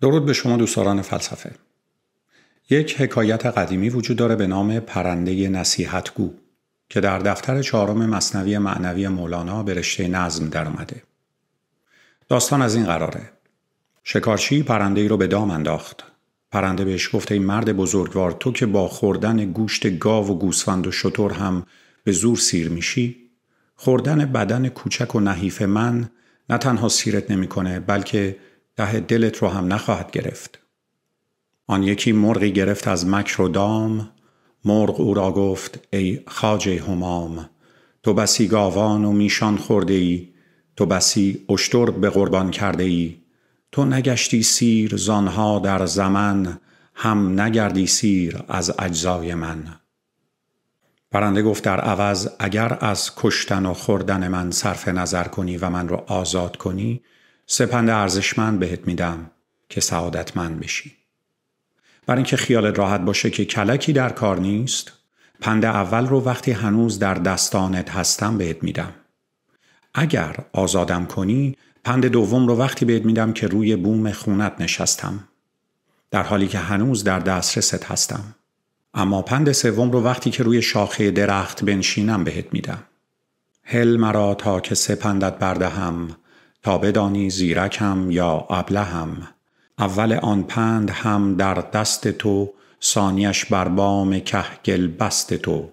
درود به شما دوستان فلسفه یک حکایت قدیمی وجود داره به نام پرنده نصیحتگو که در دفتر چهارم مصنوی معنوی مولانا به رشته نظم در اومده. داستان از این قراره. شکارچی پرنده ای رو به دام انداخت. پرنده بهش گفت این مرد بزرگوار تو که با خوردن گوشت گاو و گوسفند و شتر هم به زور سیر میشی خوردن بدن کوچک و نحیف من نه تنها سیرت نمیکنه بلکه ته دلت رو هم نخواهد گرفت آن یکی مرغی گرفت از مکر و دام مرغ او را گفت ای خاجه همام تو بسی گاوان و میشان خورده ای تو بسی اشتر به قربان کرده ای تو نگشتی سیر زانها در زمن هم نگردی سیر از اجزای من پرنده گفت در عوض اگر از کشتن و خوردن من صرف نظر کنی و من را آزاد کنی سپند ارزشمند بهت میدم که سعادتمند بشی. برای اینکه خیالت راحت باشه که کلکی در کار نیست، پند اول رو وقتی هنوز در دستانت هستم بهت میدم. اگر آزادم کنی، پند دوم رو وقتی بهت میدم که روی بوم خونت نشستم. در حالی که هنوز در دسترست هستم. اما پند سوم رو وقتی که روی شاخه درخت بنشینم بهت میدم. هل مرا تا که سپندت بردهم تا بدانی زیرکم یا هم. اول آن پند هم در دست تو سانیش بر بام گل بست تو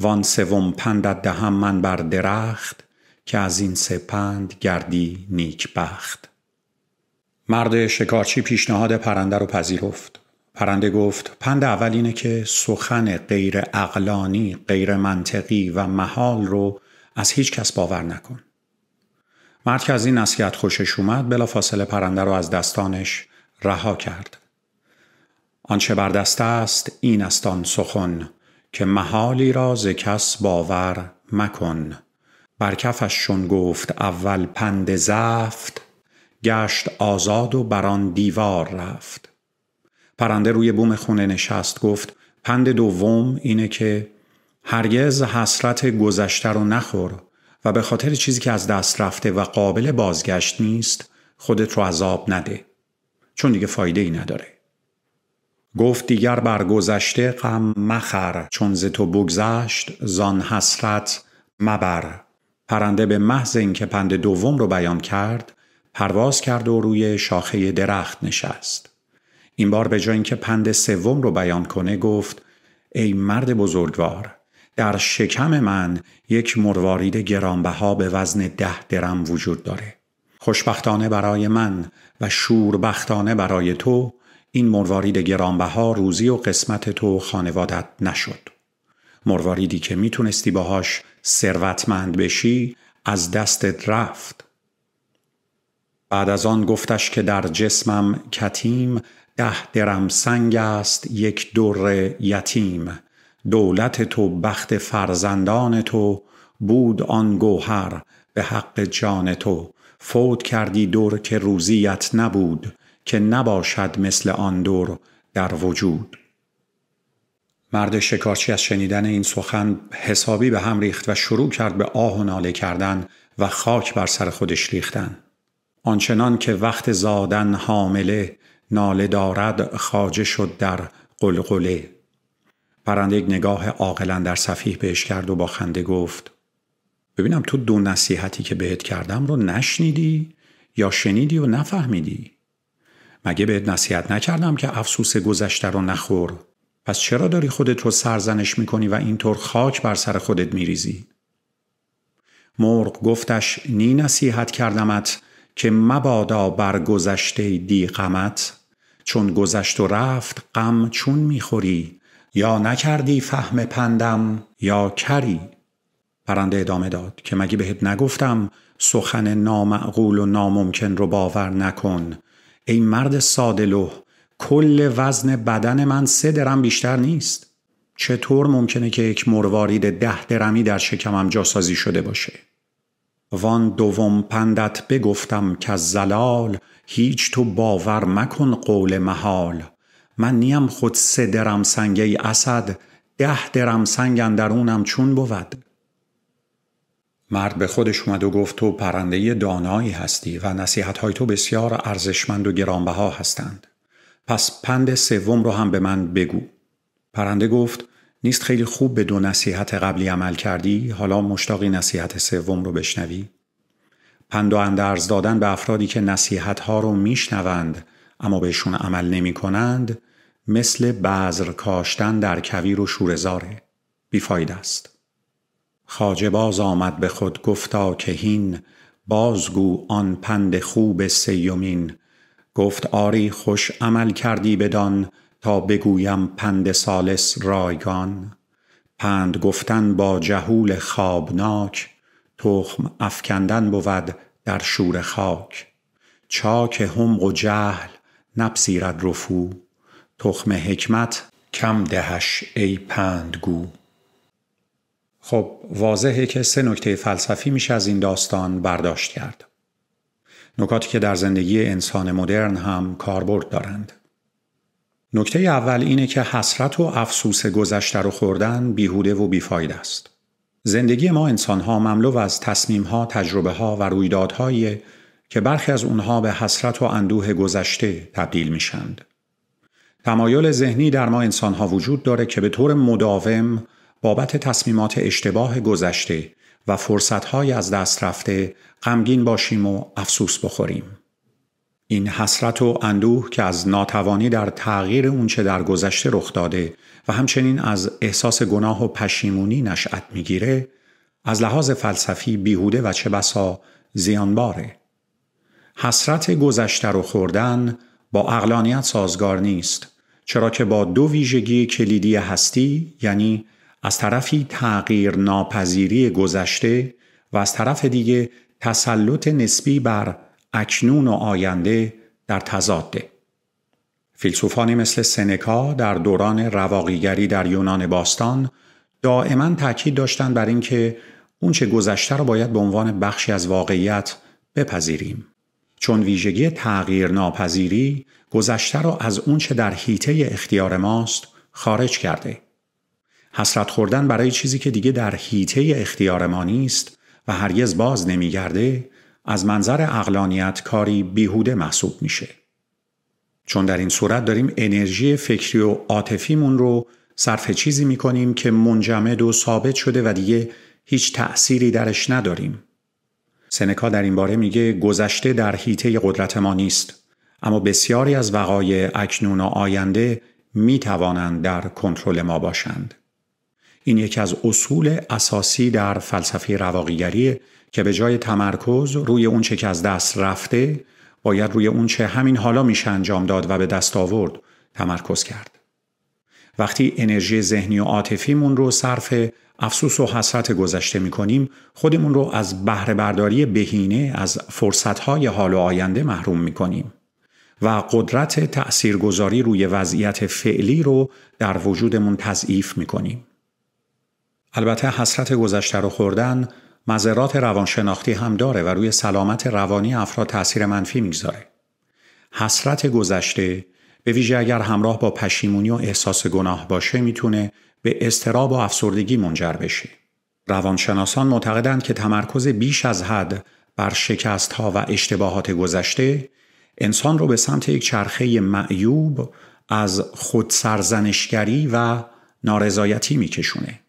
وان سوم پند دهم من بر درخت که از این سه پند گردی بخت. مرد شکارچی پیشنهاد پرنده رو پذیرفت پرنده گفت پند اول اینه که سخن غیر اقلانی، غیر منطقی و محال رو از هیچ کس باور نکن. مرد که از این نصیحت خوشش اومد فاصله پرنده رو از دستانش رها کرد آنچه بر دست است این استان سخن که محالی را ز کس باور مکن بر کفش گفت اول پند زفت گشت آزاد و بر آن دیوار رفت پرنده روی بوم خونه نشست گفت پند دوم اینه که هرگز حسرت گذشته رو نخور و به خاطر چیزی که از دست رفته و قابل بازگشت نیست خودت رو عذاب نده چون دیگه فایده ای نداره گفت دیگر بر گذشته غم مخر چون ز تو بگذشت زان حسرت مبر پرنده به محض اینکه پند دوم رو بیان کرد پرواز کرد و روی شاخه درخت نشست این بار به جای اینکه پند سوم رو بیان کنه گفت ای مرد بزرگوار در شکم من یک مروارید گرانبها به وزن ده درم وجود داره. خوشبختانه برای من و شوربختانه برای تو این مروارید گرانبها روزی و قسمت تو خانوادت نشد. مرواریدی که میتونستی باهاش ثروتمند بشی از دستت رفت. بعد از آن گفتش که در جسمم کتیم ده درم سنگ است یک در یتیم دولت تو بخت فرزندان تو بود آن گوهر به حق جان تو فوت کردی دور که روزیت نبود که نباشد مثل آن دور در وجود مرد شکارچی از شنیدن این سخن حسابی به هم ریخت و شروع کرد به آه و ناله کردن و خاک بر سر خودش ریختن آنچنان که وقت زادن حامله ناله دارد خاجه شد در قلقله پرنده یک نگاه عاقلا در صفیح بهش کرد و با خنده گفت ببینم تو دو نصیحتی که بهت کردم رو نشنیدی یا شنیدی و نفهمیدی مگه بهت نصیحت نکردم که افسوس گذشته رو نخور پس چرا داری خودت رو سرزنش میکنی و اینطور خاک بر سر خودت میریزی مرغ گفتش نی نصیحت کردمت که مبادا بر گذشته دی قمت چون گذشت و رفت غم چون میخوری یا نکردی فهم پندم یا کری پرنده ادامه داد که مگه بهت نگفتم سخن نامعقول و ناممکن رو باور نکن ای مرد ساده کل وزن بدن من سه درم بیشتر نیست چطور ممکنه که یک مروارید ده درمی در شکمم جاسازی شده باشه وان دوم پندت بگفتم که زلال هیچ تو باور مکن قول محال من نیم خود سه درم سنگه ای اسد ده درم سنگ اونم چون بود مرد به خودش اومد و گفت تو پرنده دانایی هستی و نصیحت های تو بسیار ارزشمند و گرانبها هستند پس پند سوم رو هم به من بگو پرنده گفت نیست خیلی خوب به دو نصیحت قبلی عمل کردی حالا مشتاقی نصیحت سوم رو بشنوی پند و اندرز دادن به افرادی که نصیحت ها رو میشنوند اما بهشون عمل نمی کنند مثل بذر کاشتن در کویر و شورزاره بیفاید است خاجه باز آمد به خود گفتا که هین بازگو آن پند خوب سیومین گفت آری خوش عمل کردی بدان تا بگویم پند سالس رایگان پند گفتن با جهول خوابناک تخم افکندن بود در شور خاک چاک هم و جهل نپذیرد رفو تخم حکمت کم دهش ای پندگو خب واضحه که سه نکته فلسفی میشه از این داستان برداشت کرد. نکاتی که در زندگی انسان مدرن هم کاربرد دارند. نکته اول اینه که حسرت و افسوس گذشته رو خوردن بیهوده و بیفاید است. زندگی ما انسانها مملو از تصمیمها، ها و رویدادهایی که برخی از اونها به حسرت و اندوه گذشته تبدیل میشند. تمایل ذهنی در ما انسانها وجود داره که به طور مداوم بابت تصمیمات اشتباه گذشته و فرصتهای از دست رفته غمگین باشیم و افسوس بخوریم. این حسرت و اندوه که از ناتوانی در تغییر اونچه در گذشته رخ داده و همچنین از احساس گناه و پشیمونی نشأت میگیره از لحاظ فلسفی بیهوده و چه بسا زیانباره. حسرت گذشته رو خوردن با اقلانیت سازگار نیست چرا که با دو ویژگی کلیدی هستی یعنی از طرفی تغییر ناپذیری گذشته و از طرف دیگه تسلط نسبی بر اکنون و آینده در تزاده. فیلسوفانی مثل سنکا در دوران رواقیگری در یونان باستان دائما تاکید داشتند بر اینکه اونچه گذشته را باید به عنوان بخشی از واقعیت بپذیریم. چون ویژگی تغییر ناپذیری گذشته را از اونچه در حیطه اختیار ماست خارج کرده. حسرت خوردن برای چیزی که دیگه در حیطه اختیار ما نیست و هرگز باز نمیگرده از منظر اقلانیت کاری بیهوده محسوب میشه. چون در این صورت داریم انرژی فکری و عاطفیمون رو صرف چیزی میکنیم که منجمد و ثابت شده و دیگه هیچ تأثیری درش نداریم. سنکا در این باره میگه گذشته در حیطه قدرت ما نیست اما بسیاری از وقایع اکنون و آینده می توانند در کنترل ما باشند این یکی از اصول اساسی در فلسفه رواقیگری که به جای تمرکز روی اون چه که از دست رفته باید روی اون چه همین حالا میشه انجام داد و به دست آورد تمرکز کرد وقتی انرژی ذهنی و عاطفیمون رو صرف افسوس و حسرت گذشته می کنیم خودمون رو از بهره برداری بهینه از فرصت های حال و آینده محروم می کنیم و قدرت تأثیرگذاری روی وضعیت فعلی رو در وجودمون تضعیف می کنیم. البته حسرت گذشته رو خوردن مذرات روانشناختی هم داره و روی سلامت روانی افراد تاثیر منفی میگذاره. حسرت گذشته به ویژه اگر همراه با پشیمونی و احساس گناه باشه میتونه به استراب و افسردگی منجر بشه. روانشناسان معتقدند که تمرکز بیش از حد بر شکست ها و اشتباهات گذشته انسان رو به سمت یک چرخه معیوب از خودسرزنشگری و نارضایتی میکشونه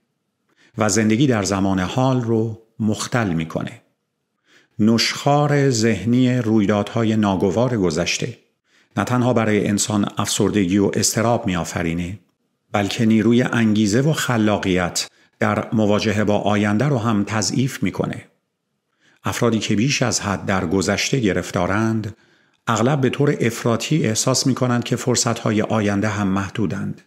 و زندگی در زمان حال رو مختل میکنه. نشخار ذهنی رویدادهای ناگوار گذشته نه تنها برای انسان افسردگی و استراب میآفرینه بلکه نیروی انگیزه و خلاقیت در مواجهه با آینده رو هم تضعیف میکنه. افرادی که بیش از حد در گذشته گرفتارند، اغلب به طور افراطی احساس می کنند که های آینده هم محدودند.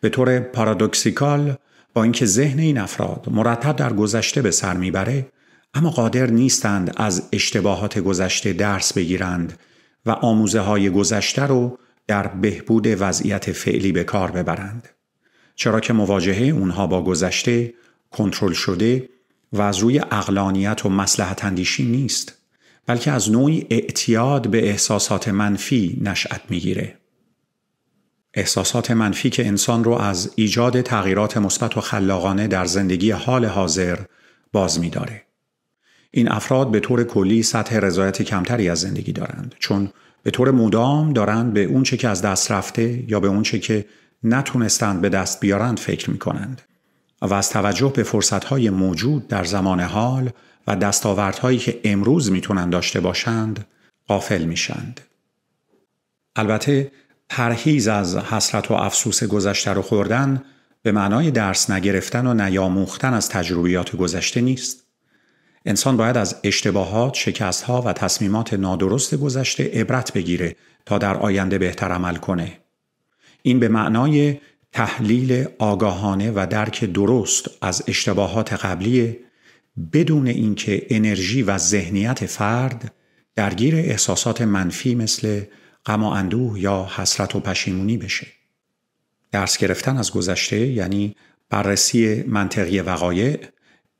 به طور پارادوکسیکال با اینکه ذهن این افراد مرتب در گذشته به سر میبره اما قادر نیستند از اشتباهات گذشته درس بگیرند و آموزه های گذشته رو در بهبود وضعیت فعلی به کار ببرند. چرا که مواجهه اونها با گذشته کنترل شده و از روی اقلانیت و مسلحت اندیشی نیست بلکه از نوعی اعتیاد به احساسات منفی نشأت میگیره. احساسات منفی که انسان رو از ایجاد تغییرات مثبت و خلاقانه در زندگی حال حاضر باز می‌داره. این افراد به طور کلی سطح رضایت کمتری از زندگی دارند چون به طور مدام دارند به اون چه که از دست رفته یا به اون چه که نتونستند به دست بیارند فکر می کنند. و از توجه به فرصتهای موجود در زمان حال و دستاوردهایی که امروز میتونن داشته باشند قافل میشند. البته پرهیز از حسرت و افسوس گذشته رو خوردن به معنای درس نگرفتن و نیاموختن از تجربیات گذشته نیست. انسان باید از اشتباهات، شکستها و تصمیمات نادرست گذشته عبرت بگیره تا در آینده بهتر عمل کنه. این به معنای تحلیل آگاهانه و درک درست از اشتباهات قبلی بدون اینکه انرژی و ذهنیت فرد درگیر احساسات منفی مثل غم و اندوه یا حسرت و پشیمونی بشه. درس گرفتن از گذشته یعنی بررسی منطقی وقایع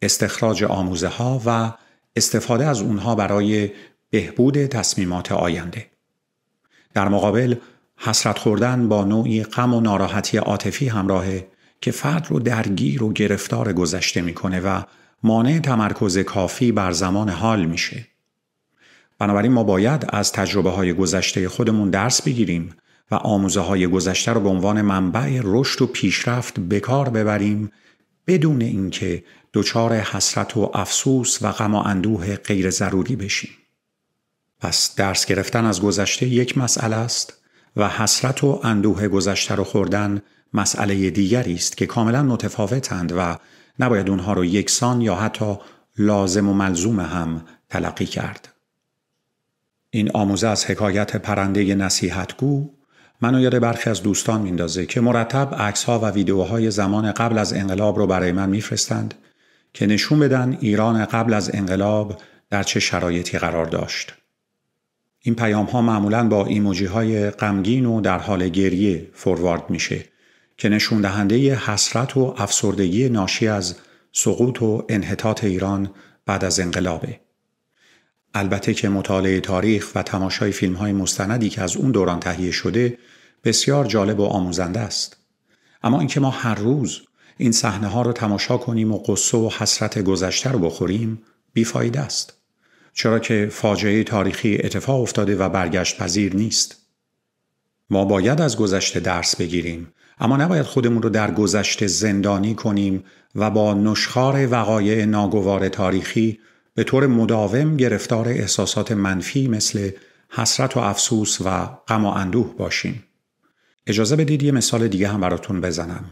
استخراج آموزه ها و استفاده از اونها برای بهبود تصمیمات آینده. در مقابل حسرت خوردن با نوعی غم و ناراحتی عاطفی همراهه که فرد رو درگیر و گرفتار گذشته میکنه و مانع تمرکز کافی بر زمان حال میشه. بنابراین ما باید از تجربه های گذشته خودمون درس بگیریم و آموزه های گذشته رو به عنوان منبع رشد و پیشرفت کار ببریم بدون اینکه دچار حسرت و افسوس و غم و اندوه غیر ضروری بشیم. پس درس گرفتن از گذشته یک مسئله است و حسرت و اندوه گذشته رو خوردن مسئله دیگری است که کاملا متفاوتند و نباید اونها رو یکسان یا حتی لازم و ملزوم هم تلقی کرد. این آموزه از حکایت پرنده نصیحتگو منو یاد برخی از دوستان میندازه که مرتب ها و ویدیوهای زمان قبل از انقلاب رو برای من میفرستند که نشون بدن ایران قبل از انقلاب در چه شرایطی قرار داشت. این پیام ها معمولا با ایموجی های غمگین و در حال گریه فوروارد میشه که نشون دهنده حسرت و افسردگی ناشی از سقوط و انحطاط ایران بعد از انقلابه. البته که مطالعه تاریخ و تماشای فیلم های مستندی که از اون دوران تهیه شده بسیار جالب و آموزنده است اما اینکه ما هر روز این صحنه ها رو تماشا کنیم و قصه و حسرت گذشته رو بخوریم بیفایده است چرا که فاجعه تاریخی اتفاق افتاده و برگشت پذیر نیست ما باید از گذشته درس بگیریم اما نباید خودمون رو در گذشته زندانی کنیم و با نشخار وقایع ناگوار تاریخی به طور مداوم گرفتار احساسات منفی مثل حسرت و افسوس و غم و اندوه باشیم اجازه بدید یه مثال دیگه هم براتون بزنم.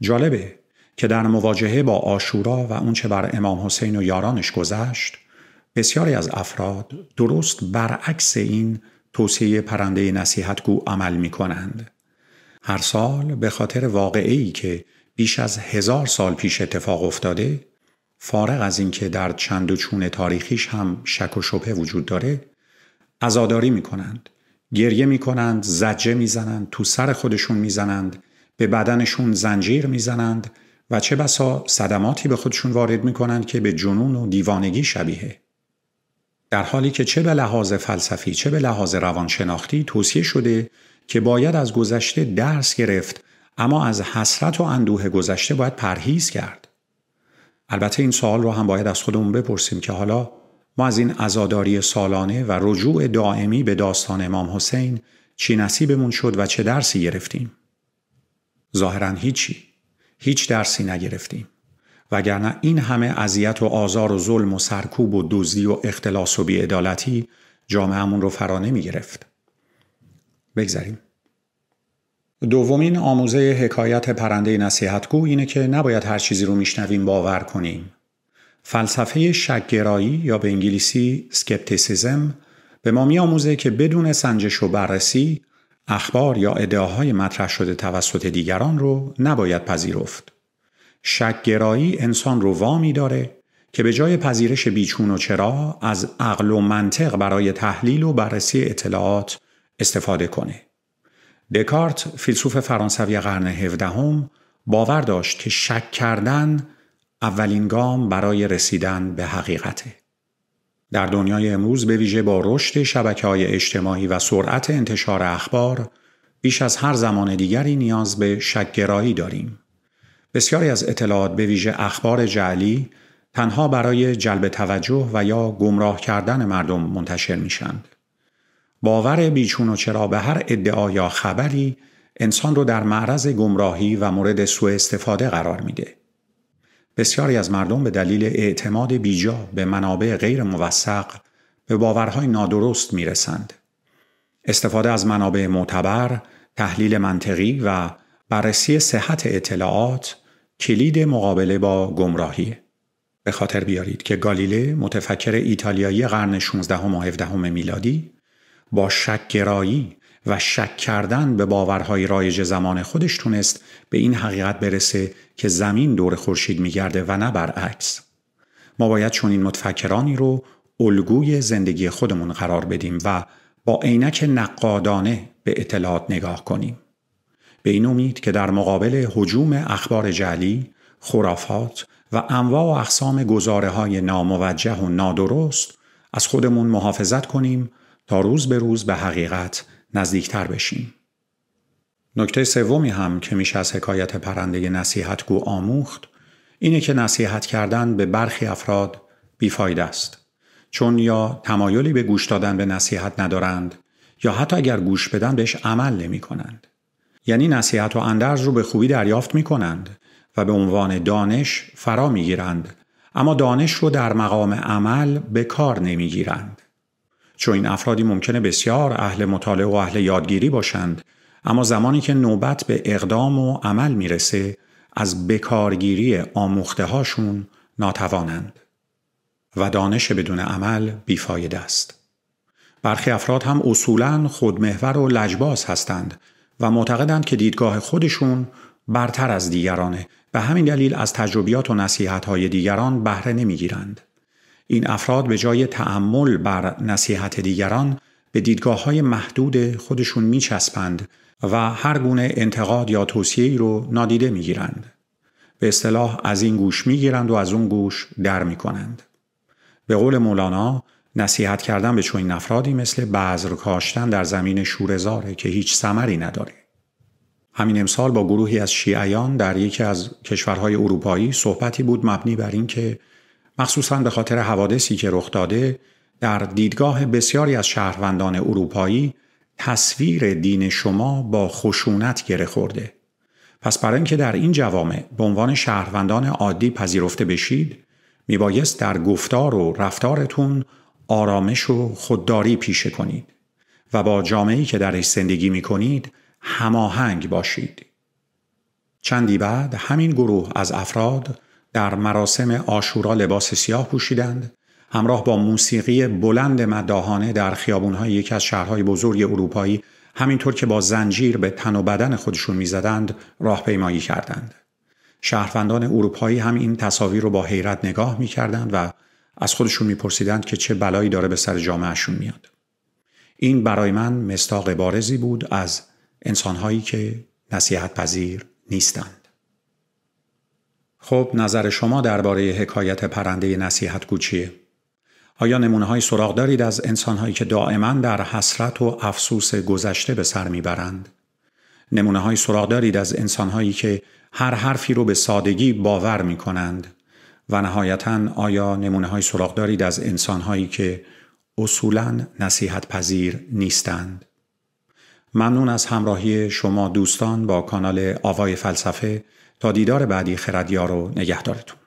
جالبه که در مواجهه با آشورا و اونچه بر امام حسین و یارانش گذشت بسیاری از افراد درست برعکس این توصیه پرنده نصیحتگو عمل می کنند. هر سال به خاطر واقعی که بیش از هزار سال پیش اتفاق افتاده فارغ از اینکه در چند و چون تاریخیش هم شک و شبه وجود داره عزاداری می کنند. گریه میکنند زجه میزنند تو سر خودشون میزنند به بدنشون زنجیر میزنند و چه بسا صدماتی به خودشون وارد میکنند که به جنون و دیوانگی شبیه در حالی که چه به لحاظ فلسفی چه به لحاظ روانشناختی توصیه شده که باید از گذشته درس گرفت اما از حسرت و اندوه گذشته باید پرهیز کرد البته این سوال رو هم باید از خودمون بپرسیم که حالا ما از این ازاداری سالانه و رجوع دائمی به داستان امام حسین چی نصیبمون شد و چه درسی گرفتیم؟ ظاهرا هیچی. هیچ درسی نگرفتیم. وگرنه این همه اذیت و آزار و ظلم و سرکوب و دزدی و اختلاس و بیعدالتی جامعهمون رو فرانه می گرفت. بگذریم. دومین آموزه حکایت پرنده نصیحتگو اینه که نباید هر چیزی رو میشنویم باور کنیم فلسفه شکگرایی یا به انگلیسی سکپتیسیزم به ما میآموزه که بدون سنجش و بررسی اخبار یا ادعاهای مطرح شده توسط دیگران رو نباید پذیرفت. شکگرایی انسان رو وامی داره که به جای پذیرش بیچون و چرا از عقل و منطق برای تحلیل و بررسی اطلاعات استفاده کنه. دکارت فیلسوف فرانسوی قرن 17 هم باور داشت که شک کردن اولین گام برای رسیدن به حقیقت در دنیای امروز به ویژه با رشد شبکه های اجتماعی و سرعت انتشار اخبار بیش از هر زمان دیگری نیاز به شکگرایی داریم. بسیاری از اطلاعات به ویژه اخبار جعلی تنها برای جلب توجه و یا گمراه کردن مردم منتشر میشند. باور بیچون و چرا به هر ادعا یا خبری انسان رو در معرض گمراهی و مورد سوء استفاده قرار میده. بسیاری از مردم به دلیل اعتماد بیجا به منابع غیر موثق به باورهای نادرست می رسند. استفاده از منابع معتبر، تحلیل منطقی و بررسی صحت اطلاعات کلید مقابله با گمراهی. به خاطر بیارید که گالیله متفکر ایتالیایی قرن 16 و 17 میلادی با شکگرایی و شک کردن به باورهای رایج زمان خودش تونست به این حقیقت برسه که زمین دور خورشید میگرده و نه برعکس ما باید چون این متفکرانی رو الگوی زندگی خودمون قرار بدیم و با عینک نقادانه به اطلاعات نگاه کنیم به این امید که در مقابل حجوم اخبار جعلی، خرافات و انواع و اقسام گزاره های ناموجه و نادرست از خودمون محافظت کنیم تا روز به روز به حقیقت نزدیکتر بشیم. نکته سومی هم که میشه از حکایت پرنده نصیحتگو آموخت اینه که نصیحت کردن به برخی افراد بیفاید است چون یا تمایلی به گوش دادن به نصیحت ندارند یا حتی اگر گوش بدن بهش عمل نمی کنند. یعنی نصیحت و اندرز رو به خوبی دریافت می کنند و به عنوان دانش فرا می گیرند. اما دانش رو در مقام عمل به کار نمی گیرند. چون این افرادی ممکنه بسیار اهل مطالعه و اهل یادگیری باشند اما زمانی که نوبت به اقدام و عمل میرسه از بکارگیری آموخته هاشون ناتوانند و دانش بدون عمل بیفایده است. برخی افراد هم اصولا خودمحور و لجباز هستند و معتقدند که دیدگاه خودشون برتر از دیگرانه و همین دلیل از تجربیات و نصیحت دیگران بهره نمیگیرند. این افراد به جای تعمل بر نصیحت دیگران به دیدگاه های محدود خودشون می چسبند و هر گونه انتقاد یا توصیه رو نادیده می به اصطلاح از این گوش می گیرند و از اون گوش در می به قول مولانا نصیحت کردن به چنین افرادی مثل بذر کاشتن در زمین شورزاره که هیچ ثمری نداره. همین امسال با گروهی از شیعیان در یکی از کشورهای اروپایی صحبتی بود مبنی بر اینکه مخصوصا به خاطر حوادثی که رخ داده در دیدگاه بسیاری از شهروندان اروپایی تصویر دین شما با خشونت گره خورده پس برای اینکه در این جوامع به عنوان شهروندان عادی پذیرفته بشید میبایست در گفتار و رفتارتون آرامش و خودداری پیشه کنید و با جامعه‌ای که درش زندگی میکنید هماهنگ باشید. چندی بعد همین گروه از افراد در مراسم آشورا لباس سیاه پوشیدند همراه با موسیقی بلند مداهانه در خیابونهای یکی از شهرهای بزرگ اروپایی همینطور که با زنجیر به تن و بدن خودشون میزدند راهپیمایی کردند شهروندان اروپایی هم این تصاویر رو با حیرت نگاه میکردند و از خودشون میپرسیدند که چه بلایی داره به سر جامعهشون میاد این برای من مستاق بارزی بود از انسانهایی که نصیحت پذیر نیستند خب نظر شما درباره حکایت پرنده نصیحت گوچیه؟ آیا نمونه های سراغ دارید از انسان هایی که دائما در حسرت و افسوس گذشته به سر میبرند؟ نمونه های سراغ دارید از انسان هایی که هر حرفی رو به سادگی باور می کنند؟ و نهایتا آیا نمونه های سراغ دارید از انسان هایی که اصولا نصیحت پذیر نیستند؟ ممنون از همراهی شما دوستان با کانال آوای فلسفه تا دیدار بعدی خردیار و نگهدارتون